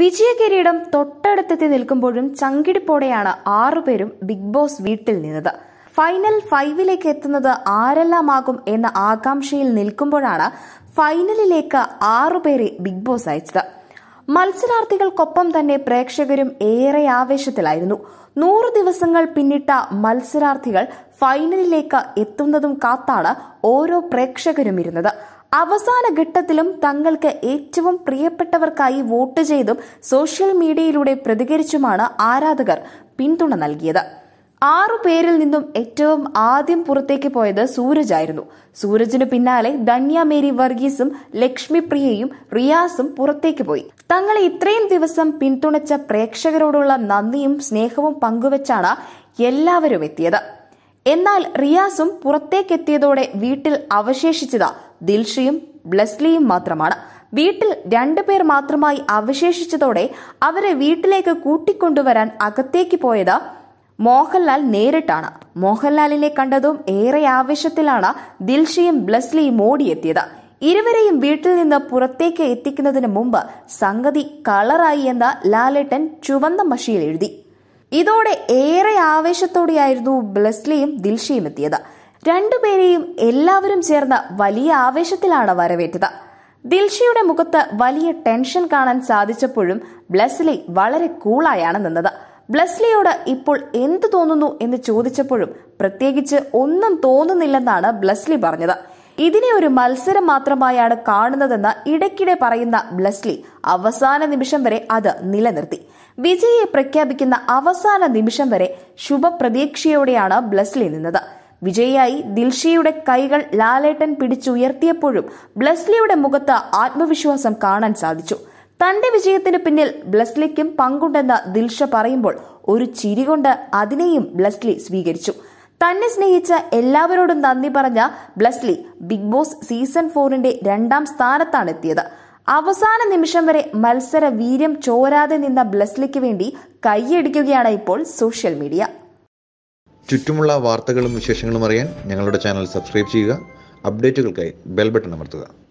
വിജയകിരീടം തൊട്ടടുത്തെത്തി നിൽക്കുമ്പോഴും ചങ്കിടിപ്പോടെയാണ് ആറുപേരും big boss വീട്ടിൽ നിന്നത് ഫൈനൽ ഫൈവിലേക്ക് എത്തുന്നത് ആരെല്ലാമാകും എന്ന ആകാംക്ഷയിൽ നിൽക്കുമ്പോഴാണ് ഫൈനലിലേക്ക് ആറുപേരെ ബിഗ് ബോസ് അയച്ചത് മത്സരാർത്ഥികൾക്കൊപ്പം തന്നെ പ്രേക്ഷകരും ഏറെ ആവേശത്തിലായിരുന്നു നൂറ് ദിവസങ്ങൾ പിന്നിട്ട മത്സരാർത്ഥികൾ ഫൈനലിലേക്ക് എത്തുന്നതും കാത്താണ് ഓരോ പ്രേക്ഷകരും ഇരുന്നത് അവസാന ഘട്ടത്തിലും തങ്ങൾക്ക് ഏറ്റവും പ്രിയപ്പെട്ടവർക്കായി വോട്ട് ചെയ്തും സോഷ്യൽ മീഡിയയിലൂടെ പ്രതികരിച്ചുമാണ് ആരാധകർ പിന്തുണ നൽകിയത് ആറു പേരിൽ നിന്നും ഏറ്റവും ആദ്യം പുറത്തേക്ക് പോയത് സൂരജ് ആയിരുന്നു സൂരജിന് പിന്നാലെ ധന്യ മേരി വർഗീസും ലക്ഷ്മി പ്രിയയും റിയാസും പുറത്തേക്ക് പോയി തങ്ങളെ ഇത്രയും ദിവസം പിന്തുണച്ച പ്രേക്ഷകരോടുള്ള നന്ദിയും സ്നേഹവും പങ്കുവച്ചാണ് എല്ലാവരും എത്തിയത് എന്നാൽ റിയാസും പുറത്തേക്കെത്തിയതോടെ വീട്ടിൽ അവശേഷിച്ചത് ദിൽഷിയും ബ്ലസ്ലിയും മാത്രമാണ് വീട്ടിൽ രണ്ടുപേർ മാത്രമായി അവശേഷിച്ചതോടെ അവരെ വീട്ടിലേക്ക് കൂട്ടിക്കൊണ്ടുവരാൻ അകത്തേക്ക് പോയത് മോഹൻലാൽ നേരിട്ടാണ് മോഹൻലാലിനെ കണ്ടതും ഏറെ ആവേശത്തിലാണ് ദിൽഷിയും ബ്ലസ്ലിയും ഓടിയെത്തിയത് ഇരുവരെയും വീട്ടിൽ നിന്ന് പുറത്തേക്ക് എത്തിക്കുന്നതിന് മുമ്പ് സംഗതി കളറായി എന്ന ലാലേട്ടൻ ചുവന്ന മഷിയിൽ എഴുതി ഇതോടെ ഏറെ ആവേശത്തോടെയായിരുന്നു ബ്ലെസ്ലിയും ദിൽഷിയും എത്തിയത് രണ്ടുപേരെയും എല്ലാവരും ചേർന്ന് വലിയ ആവേശത്തിലാണ് വരവേറ്റത് ദിൽഷിയുടെ മുഖത്ത് വലിയ ടെൻഷൻ കാണാൻ സാധിച്ചപ്പോഴും ബ്ലസ്ലി വളരെ കൂളായാണ് നിന്നത് ബ്ലസ്ലിയോട് ഇപ്പോൾ എന്ത് തോന്നുന്നു എന്ന് ചോദിച്ചപ്പോഴും പ്രത്യേകിച്ച് ഒന്നും തോന്നുന്നില്ലെന്നാണ് ബ്ലസ്ലി പറഞ്ഞത് ഇതിനെ ഒരു മത്സരം മാത്രമായാണ് കാണുന്നതെന്ന് ഇടയ്ക്കിടെ പറയുന്ന ബ്ലസ്ലി അവസാന നിമിഷം വരെ അത് നിലനിർത്തി വിജയിയെ പ്രഖ്യാപിക്കുന്ന അവസാന നിമിഷം വരെ ശുഭപ്രതീക്ഷയോടെയാണ് ബ്ലസ്ലി നിന്നത് വിജയിയായി ദിൽഷയുടെ കൈകൾ ലാലേട്ടൻ പിടിച്ചുയർത്തിയപ്പോഴും ബ്ലസ്ലിയുടെ മുഖത്ത് ആത്മവിശ്വാസം കാണാൻ സാധിച്ചു തന്റെ വിജയത്തിന് പിന്നിൽ ബ്ലസ്ലിക്കും പങ്കുണ്ടെന്ന് ദിൽഷ പറയുമ്പോൾ ഒരു ചിരി കൊണ്ട് അതിനെയും ബ്ലസ്ലി സ്വീകരിച്ചു തന്നെ സ്നേഹിച്ച എല്ലാവരോടും നന്ദി പറഞ്ഞ ബ്ലസ്ലി ബിഗ് ബോസ് സീസൺ ഫോറിന്റെ രണ്ടാം സ്ഥാനത്താണ് എത്തിയത് അവസാന നിമിഷം വരെ മത്സര വീര്യം ചോരാതെ നിന്ന ബ്ലസ്ലിക്ക് വേണ്ടി കൈയടിക്കുകയാണ് ഇപ്പോൾ സോഷ്യൽ മീഡിയ ചുറ്റുമുള്ള വാർത്തകളും വിശേഷങ്ങളും അറിയാൻ ഞങ്ങളുടെ ചാനൽ സബ്സ്ക്രൈബ് ചെയ്യുക അപ്ഡേറ്റുകൾക്കായി ബെൽ ബട്ടൺ അമർത്തുക